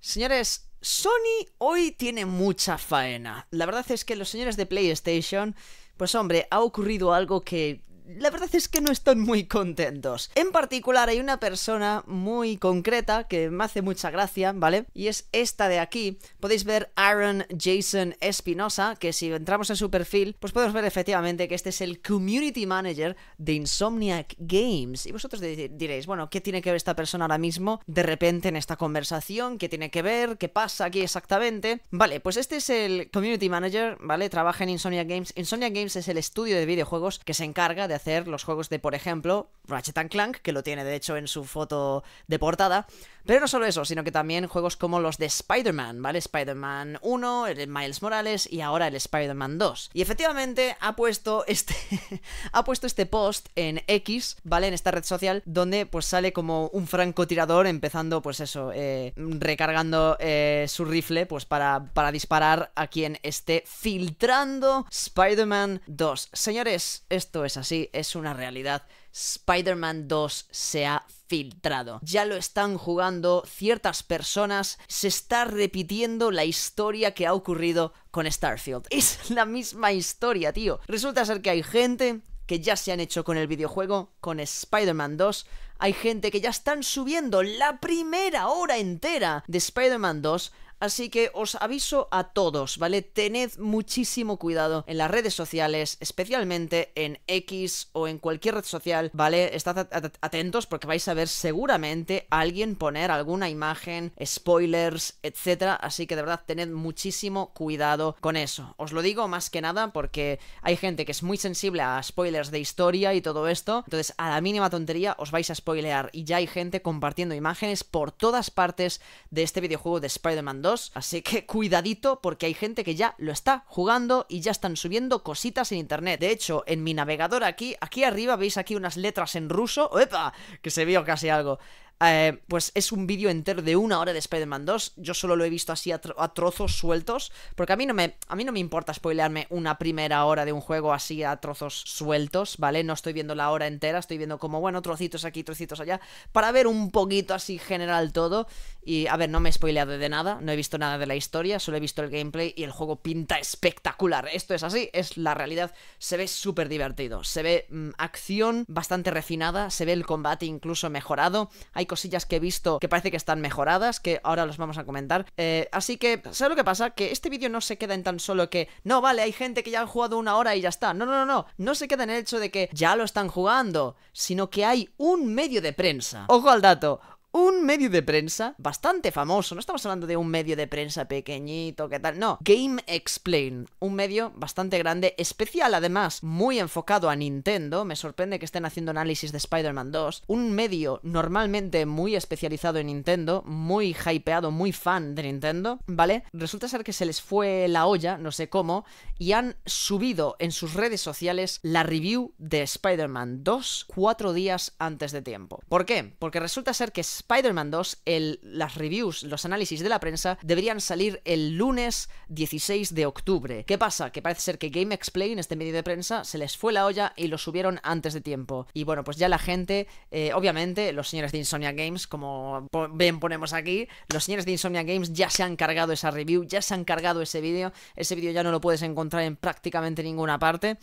Señores, Sony hoy tiene mucha faena. La verdad es que los señores de PlayStation, pues hombre, ha ocurrido algo que la verdad es que no están muy contentos. En particular hay una persona muy concreta que me hace mucha gracia, ¿vale? Y es esta de aquí. Podéis ver Aaron Jason Espinosa, que si entramos en su perfil, pues podemos ver efectivamente que este es el Community Manager de Insomniac Games. Y vosotros diréis, bueno, ¿qué tiene que ver esta persona ahora mismo de repente en esta conversación? ¿Qué tiene que ver? ¿Qué pasa aquí exactamente? Vale, pues este es el Community Manager, ¿vale? Trabaja en Insomniac Games. Insomniac Games es el estudio de videojuegos que se encarga de hacer los juegos de, por ejemplo, Ratchet Clank, que lo tiene de hecho en su foto de portada. Pero no solo eso, sino que también juegos como los de Spider-Man, ¿vale? Spider-Man 1, el Miles Morales y ahora el Spider-Man 2. Y efectivamente ha puesto este ha puesto este post en X, ¿vale? En esta red social donde pues sale como un francotirador empezando pues eso, eh, recargando eh, su rifle pues para, para disparar a quien esté filtrando Spider-Man 2. Señores, esto es así, es una realidad. Spider-Man 2 se ha filtrado. Ya lo están jugando ciertas personas, se está repitiendo la historia que ha ocurrido con Starfield. Es la misma historia, tío. Resulta ser que hay gente que ya se han hecho con el videojuego, con Spider-Man 2. Hay gente que ya están subiendo la primera hora entera de Spider-Man 2 Así que os aviso a todos, ¿vale? Tened muchísimo cuidado en las redes sociales, especialmente en X o en cualquier red social, ¿vale? Estad atentos porque vais a ver seguramente a alguien poner alguna imagen, spoilers, etcétera. Así que de verdad tened muchísimo cuidado con eso. Os lo digo más que nada porque hay gente que es muy sensible a spoilers de historia y todo esto. Entonces, a la mínima tontería os vais a spoilear. Y ya hay gente compartiendo imágenes por todas partes de este videojuego de Spider-Man 2 así que cuidadito porque hay gente que ya lo está jugando y ya están subiendo cositas en internet. De hecho, en mi navegador aquí, aquí arriba veis aquí unas letras en ruso, ¡epa! que se vio casi algo. Eh, pues es un vídeo entero de una hora de Spider-Man 2. Yo solo lo he visto así a, trozos sueltos. Porque a mí, no me, a mí no me importa spoilearme una primera hora de un juego así a trozos sueltos, ¿vale? No estoy viendo la hora entera, estoy viendo como, bueno, trocitos aquí, trocitos allá. Para ver un poquito así general todo. Y a ver, no me he spoileado de nada, no he visto nada de la historia, solo he visto el gameplay y el juego pinta espectacular. Esto es así, es la realidad. Se ve súper divertido. Se ve mm, acción bastante refinada, se ve el combate incluso mejorado. Hay cosillas que he visto que parece que están mejoradas, que ahora los vamos a comentar. Eh, así que, ¿sabes lo que pasa? Que este vídeo no se queda en tan solo que, no, vale, hay gente que ya han jugado una hora y ya está. No, no, no, no. No se queda en el hecho de que ya lo están jugando, sino que hay un medio de prensa. Ojo al dato un medio de prensa bastante famoso. No estamos hablando de un medio de prensa pequeñito, qué tal. No, Game Explain. Un medio bastante grande, especial además, muy enfocado a Nintendo. Me sorprende que estén haciendo análisis de Spider-Man 2. Un medio normalmente muy especializado en Nintendo, muy hypeado, muy fan de Nintendo, ¿vale? Resulta ser que se les fue la olla, no sé cómo, y han subido en sus redes sociales la review de Spider-Man 2 cuatro días antes de tiempo. ¿Por qué? Porque resulta ser que Spider-Man 2, el, las reviews, los análisis de la prensa, deberían salir el lunes 16 de octubre. ¿Qué pasa? Que parece ser que Game Explain, este medio de prensa, se les fue la olla y lo subieron antes de tiempo. Y bueno, pues ya la gente, eh, obviamente, los señores de Insomnia Games, como ven, ponemos aquí, los señores de Insomnia Games ya se han cargado esa review, ya se han cargado ese vídeo. Ese vídeo ya no lo puedes encontrar en prácticamente ninguna parte.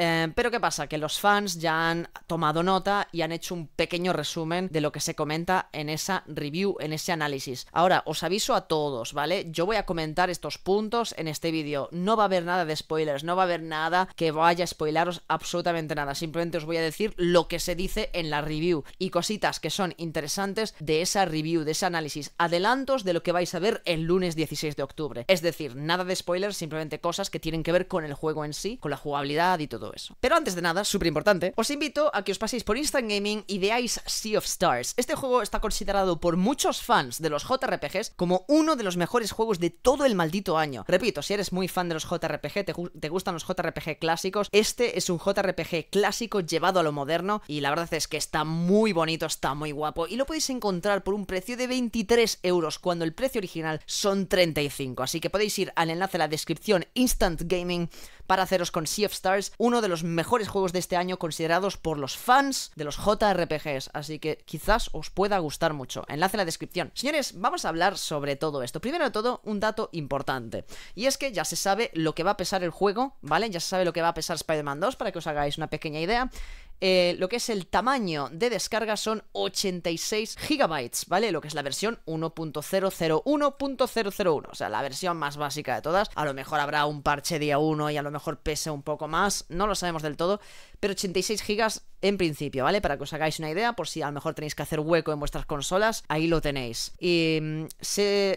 Eh, pero ¿qué pasa? Que los fans ya han tomado nota y han hecho un pequeño resumen de lo que se comenta en esa review, en ese análisis. Ahora, os aviso a todos, ¿vale? Yo voy a comentar estos puntos en este vídeo. No va a haber nada de spoilers, no va a haber nada que vaya a spoilaros absolutamente nada. Simplemente os voy a decir lo que se dice en la review y cositas que son interesantes de esa review, de ese análisis. Adelantos de lo que vais a ver el lunes 16 de octubre. Es decir, nada de spoilers, simplemente cosas que tienen que ver con el juego en sí, con la jugabilidad y todo eso. Pero antes de nada, súper importante, os invito a que os paséis por Instant Gaming y veáis Sea of Stars. Este juego está considerado por muchos fans de los JRPGs como uno de los mejores juegos de todo el maldito año. Repito, si eres muy fan de los JRPG, te, gustan los JRPG clásicos, este es un JRPG clásico llevado a lo moderno y la verdad es que está muy bonito, está muy guapo y lo podéis encontrar por un precio de 23 euros cuando el precio original son 35. Así que podéis ir al enlace de la descripción Instant Gaming para haceros con Sea of Stars uno de los mejores juegos de este año considerados por los fans de los JRPGs, así que quizás os pueda gustar mucho. Enlace en la descripción. Señores, vamos a hablar sobre todo esto. Primero de todo, un dato importante. Y es que ya se sabe lo que va a pesar el juego, ¿vale? Ya se sabe lo que va a pesar Spider-Man 2, para que os hagáis una pequeña idea. Eh, lo que es el tamaño de descarga son 86 GB, ¿vale? Lo que es la versión 1.001.001, o sea, la versión más básica de todas. A lo mejor habrá un parche día 1 y a lo mejor pese un poco más, no lo sabemos del todo, pero 86 GB en principio, ¿vale? Para que os hagáis una idea, por si a lo mejor tenéis que hacer hueco en vuestras consolas, ahí lo tenéis. Y mm,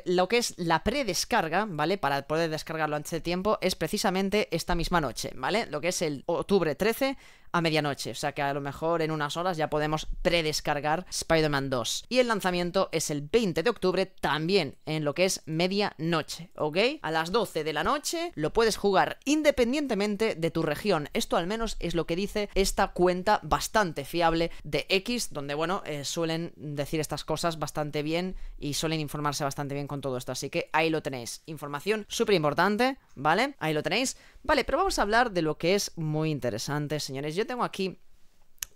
lo que es la predescarga, ¿vale? Para poder descargarlo antes de tiempo, es precisamente esta misma noche, ¿vale? Lo que es el octubre 13 a medianoche, o sea que a lo mejor en unas horas ya podemos predescargar Spider-Man 2. Y el lanzamiento es el 20 de octubre también en lo que es medianoche, ¿ok? A las 12 de la noche lo puedes jugar independientemente de tu región. Esto al menos es lo que dice esta cuenta bastante fiable de X, donde bueno, eh, suelen decir estas cosas bastante bien y suelen informarse bastante bien con todo esto. Así que ahí lo tenéis. Información súper importante, ¿vale? Ahí lo tenéis. Vale, pero vamos a hablar de lo que es muy interesante, señores yo tengo aquí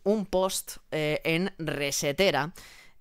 un post eh, en Resetera.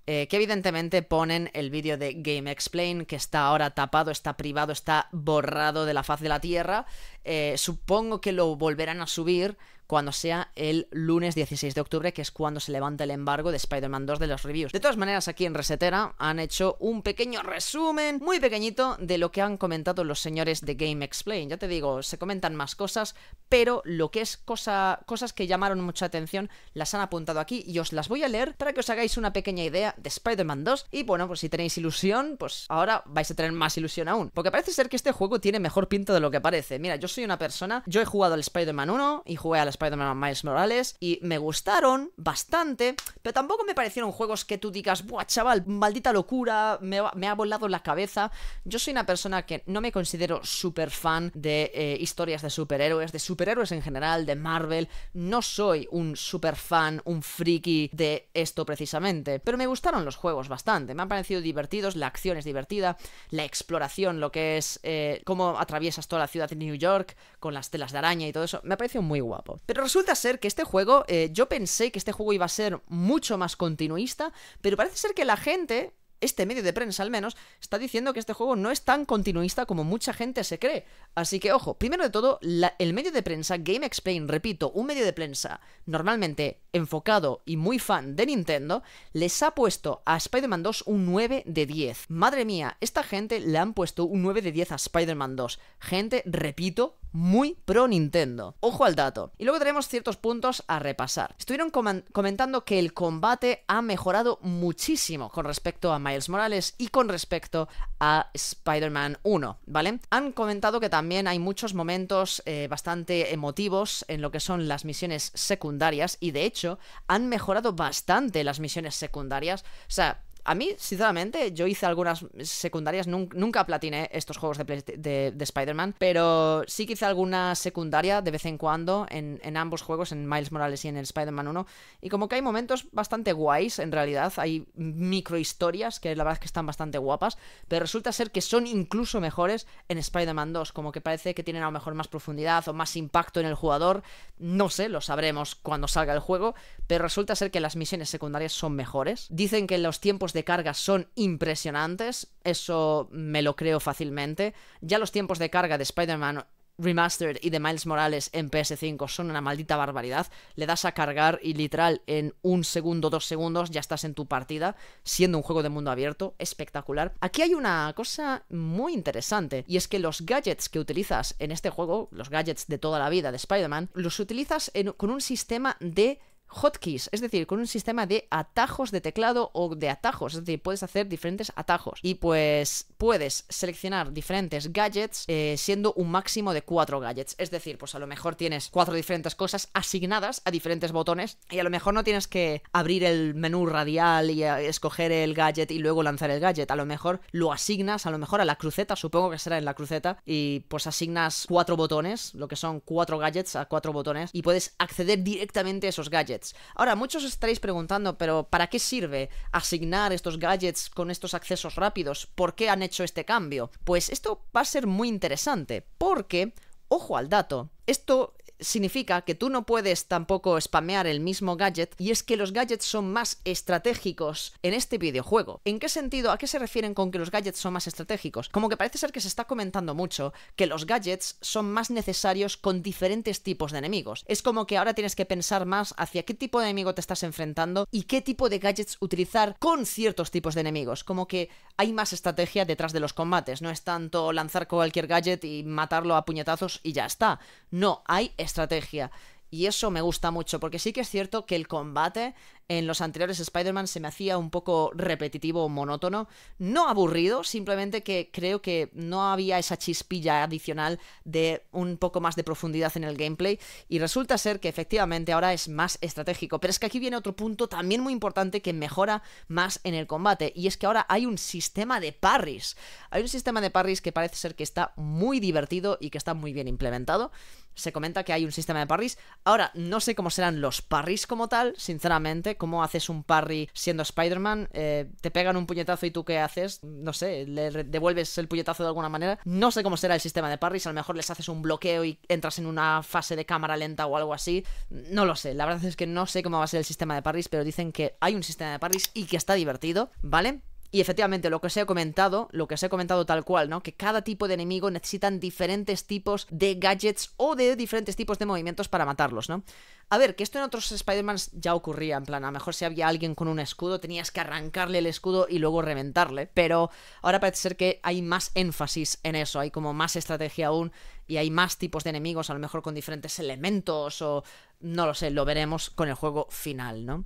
Eh, que evidentemente ponen el vídeo de Game Explain, que está ahora tapado, está privado, está borrado de la faz de la Tierra, eh, supongo que lo volverán a subir cuando sea el lunes 16 de octubre, que es cuando se levanta el embargo de Spider-Man 2 de los reviews. De todas maneras, aquí en Resetera han hecho un pequeño resumen, muy pequeñito, de lo que han comentado los señores de Game Explain. Ya te digo, se comentan más cosas, pero lo que es cosa, cosas que llamaron mucha atención las han apuntado aquí y os las voy a leer para que os hagáis una pequeña idea de Spider-Man 2. Y bueno, pues si tenéis ilusión, pues ahora vais a tener más ilusión aún. Porque parece ser que este juego tiene mejor pinta de lo que parece. Mira, yo soy una persona. Yo he jugado al Spider-Man 1 y jugué al Spider-Man Miles Morales y me gustaron bastante, pero tampoco me parecieron juegos que tú digas, ¡buah, chaval! Maldita locura, me, ha volado la cabeza. Yo soy una persona que no me considero súper fan de eh, historias de superhéroes, de superhéroes en general, de Marvel. No soy un super fan, un friki de esto precisamente, pero me gustaron los juegos bastante. Me han parecido divertidos, la acción es divertida, la exploración, lo que es eh, cómo atraviesas toda la ciudad de New York con las telas de araña y todo eso. Me ha parecido muy guapo. Pero resulta ser que este juego, eh, yo pensé que este juego iba a ser mucho más continuista, pero parece ser que la gente este medio de prensa al menos, está diciendo que este juego no es tan continuista como mucha gente se cree. Así que ojo, primero de todo, el medio de prensa Game Explain, repito, un medio de prensa normalmente enfocado y muy fan de Nintendo, les ha puesto a Spider-Man 2 un 9 de 10. Madre mía, esta gente le han puesto un 9 de 10 a Spider-Man 2. Gente, repito, muy pro Nintendo. Ojo al dato. Y luego tenemos ciertos puntos a repasar. Estuvieron comentando que el combate ha mejorado muchísimo con respecto a Miles Morales y con respecto a Spider-Man 1, ¿vale? Han comentado que también hay muchos momentos eh, bastante emotivos en lo que son las misiones secundarias y de hecho han mejorado bastante las misiones secundarias. O sea, a mí, sinceramente, yo hice algunas secundarias, nunca platiné estos juegos de, Spider-Man, pero sí que hice alguna secundaria de vez en cuando en, ambos juegos, en Miles Morales y en el Spider-Man 1, y como que hay momentos bastante guays, en realidad, hay microhistorias que la verdad es que están bastante guapas, pero resulta ser que son incluso mejores en Spider-Man 2, como que parece que tienen a lo mejor más profundidad o más impacto en el jugador, no sé, lo sabremos cuando salga el juego, pero resulta ser que las misiones secundarias son mejores. Dicen que los tiempos de carga son impresionantes, eso me lo creo fácilmente. Ya los tiempos de carga de Spider-Man Remastered y de Miles Morales en PS5 son una maldita barbaridad. Le das a cargar y literal en un segundo, dos segundos ya estás en tu partida, siendo un juego de mundo abierto, espectacular. Aquí hay una cosa muy interesante y es que los gadgets que utilizas en este juego, los gadgets de toda la vida de Spider-Man, los utilizas con un sistema de hotkeys, es decir, con un sistema de atajos de teclado o de atajos, es decir, puedes hacer diferentes atajos y pues puedes seleccionar diferentes gadgets eh, siendo un máximo de cuatro gadgets, es decir, pues a lo mejor tienes cuatro diferentes cosas asignadas a diferentes botones y a lo mejor no tienes que abrir el menú radial y eh, escoger el gadget y luego lanzar el gadget, a lo mejor lo asignas a lo mejor a la cruceta, supongo que será en la cruceta y pues asignas cuatro botones, lo que son cuatro gadgets a cuatro botones y puedes acceder directamente a esos gadgets Ahora, muchos estaréis preguntando, pero ¿para qué sirve asignar estos gadgets con estos accesos rápidos? ¿Por qué han hecho este cambio? Pues esto va a ser muy interesante, porque, ojo al dato, esto significa que tú no puedes tampoco spamear el mismo gadget y es que los gadgets son más estratégicos en este videojuego. ¿En qué sentido? ¿A qué se refieren con que los gadgets son más estratégicos? Como que parece ser que se está comentando mucho que los gadgets son más necesarios con diferentes tipos de enemigos. Es como que ahora tienes que pensar más hacia qué tipo de enemigo te estás enfrentando y qué tipo de gadgets utilizar con ciertos tipos de enemigos. Como que hay más estrategia detrás de los combates, no es tanto lanzar cualquier gadget y matarlo a puñetazos y ya está. No, hay estrategia. Y eso me gusta mucho, porque sí que es cierto que el combate en los anteriores Spider-Man se me hacía un poco repetitivo, monótono, no aburrido, simplemente que creo que no había esa chispilla adicional de un poco más de profundidad en el gameplay. Y resulta ser que efectivamente ahora es más estratégico. Pero es que aquí viene otro punto también muy importante que mejora más en el combate, y es que ahora hay un sistema de parries. Hay un sistema de parries que parece ser que está muy divertido y que está muy bien implementado se comenta que hay un sistema de parries. Ahora, no sé cómo serán los parries como tal, sinceramente, cómo haces un parry siendo Spider-Man, eh, te pegan un puñetazo y tú qué haces, no sé, le devuelves el puñetazo de alguna manera. No sé cómo será el sistema de parries, a lo mejor les haces un bloqueo y entras en una fase de cámara lenta o algo así. No lo sé, la verdad es que no sé cómo va a ser el sistema de parries, pero dicen que hay un sistema de parries y que está divertido, ¿vale? Y efectivamente, lo que os he comentado, lo que os he comentado tal cual, ¿no? Que cada tipo de enemigo necesitan diferentes tipos de gadgets o de diferentes tipos de movimientos para matarlos, ¿no? A ver, que esto en otros Spider-Man ya ocurría, en plan, a lo mejor si había alguien con un escudo, tenías que arrancarle el escudo y luego reventarle, pero ahora parece ser que hay más énfasis en eso, hay como más estrategia aún y hay más tipos de enemigos, a lo mejor con diferentes elementos o no lo sé, lo veremos con el juego final, ¿no?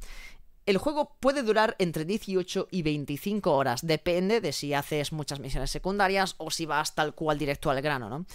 El juego puede durar entre 18 y 25 horas, depende de si haces muchas misiones secundarias o si vas tal cual directo al grano, ¿no?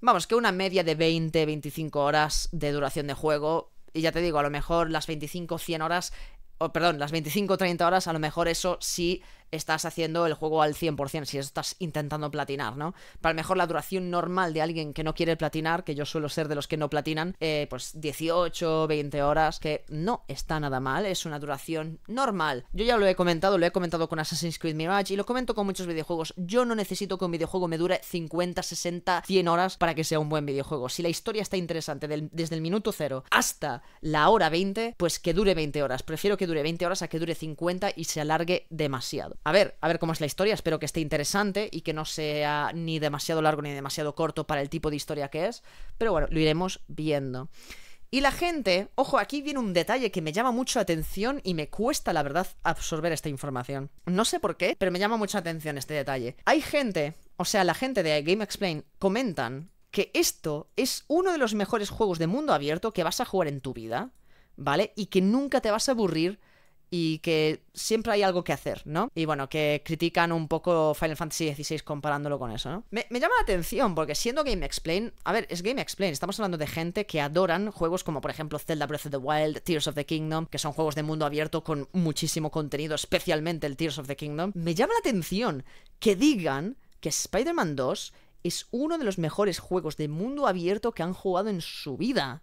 Vamos, que una media de 20-25 horas de duración de juego, y ya te digo, a lo mejor las 25-100 horas, o perdón, las 25-30 horas, a lo mejor eso sí estás haciendo el juego al 100%, si estás intentando platinar, ¿no? Para mejor la duración normal de alguien que no quiere platinar, que yo suelo ser de los que no platinan, eh, pues 18, 20 horas, que no está nada mal, es una duración normal. Yo ya lo he comentado, lo he comentado con Assassin's Creed Mirage y lo comento con muchos videojuegos. Yo no necesito que un videojuego me dure 50, 60, 100 horas para que sea un buen videojuego. Si la historia está interesante desde el minuto 0 hasta la hora 20, pues que dure 20 horas. Prefiero que dure 20 horas a que dure 50 y se alargue demasiado. A ver, a ver cómo es la historia, espero que esté interesante y que no sea ni demasiado largo ni demasiado corto para el tipo de historia que es, pero bueno, lo iremos viendo. Y la gente, ojo, aquí viene un detalle que me llama mucho atención y me cuesta, la verdad, absorber esta información. No sé por qué, pero me llama mucho atención este detalle. Hay gente, o sea, la gente de Game Explain comentan que esto es uno de los mejores juegos de mundo abierto que vas a jugar en tu vida, ¿vale? Y que nunca te vas a aburrir y que siempre hay algo que hacer, ¿no? Y bueno, que critican un poco Final Fantasy XVI comparándolo con eso, ¿no? Me, llama la atención porque siendo Game Explain, a ver, es Game Explain, estamos hablando de gente que adoran juegos como por ejemplo Zelda Breath of the Wild, Tears of the Kingdom, que son juegos de mundo abierto con muchísimo contenido, especialmente el Tears of the Kingdom. Me llama la atención que digan que Spider-Man 2 es uno de los mejores juegos de mundo abierto que han jugado en su vida.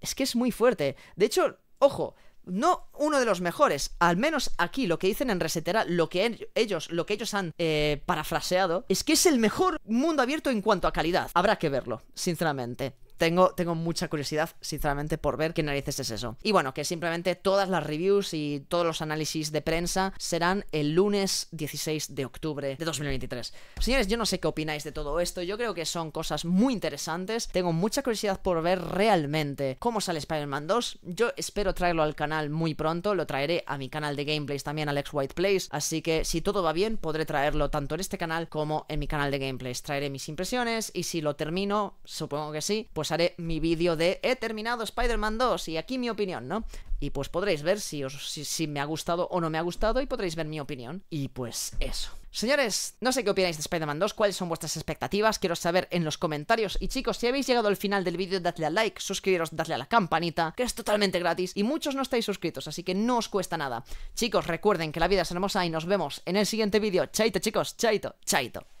Es que es muy fuerte. De hecho, ojo, no uno de los mejores, al menos aquí lo que dicen en Resetera, lo que ellos, lo que ellos han eh, parafraseado, es que es el mejor mundo abierto en cuanto a calidad. Habrá que verlo, sinceramente tengo, mucha curiosidad, sinceramente, por ver qué narices es eso. Y bueno, que simplemente todas las reviews y todos los análisis de prensa serán el lunes 16 de octubre de 2023. Señores, yo no sé qué opináis de todo esto, yo creo que son cosas muy interesantes, tengo mucha curiosidad por ver realmente cómo sale Spider-Man 2, yo espero traerlo al canal muy pronto, lo traeré a mi canal de gameplays también, Alex White Plays, así que si todo va bien podré traerlo tanto en este canal como en mi canal de gameplays, traeré mis impresiones y si lo termino, supongo que sí, pues haré mi vídeo de he terminado Spider-Man 2 y aquí mi opinión, ¿no? Y pues podréis ver si, os, si, me ha gustado o no me ha gustado y podréis ver mi opinión. Y pues eso. Señores, no sé qué opináis de Spider-Man 2, cuáles son vuestras expectativas, quiero saber en los comentarios. Y chicos, si habéis llegado al final del vídeo, dadle a like, suscribiros, dadle a la campanita, que es totalmente gratis. Y muchos no estáis suscritos, así que no os cuesta nada. Chicos, recuerden que la vida es hermosa y nos vemos en el siguiente vídeo. Chaito, chicos, chaito, chaito.